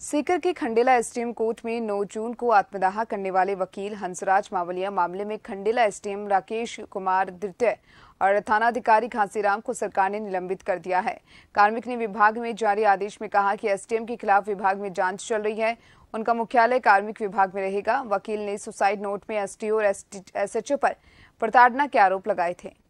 सीकर के Khandela STM court में 9 जून को आत्मदाह करने वाले वकील हंसराज मावलिया मामले में खंडेला एसडीएम राकेश कुमार द्वितीय और थानाधिकारी घासीराम को सरकार ने निलंबित कर दिया है कार्मिक ने विभाग में जारी आदेश में कहा कि एसडीएम के खिलाफ विभाग में जांच चल रही है उनका मुख्यालय कार्मिक विभाग में रहेगा वकील ने सुसाइड नोट में एसडीओ और एसएचओ पर प्रताड़ना के आरोप लगाए थे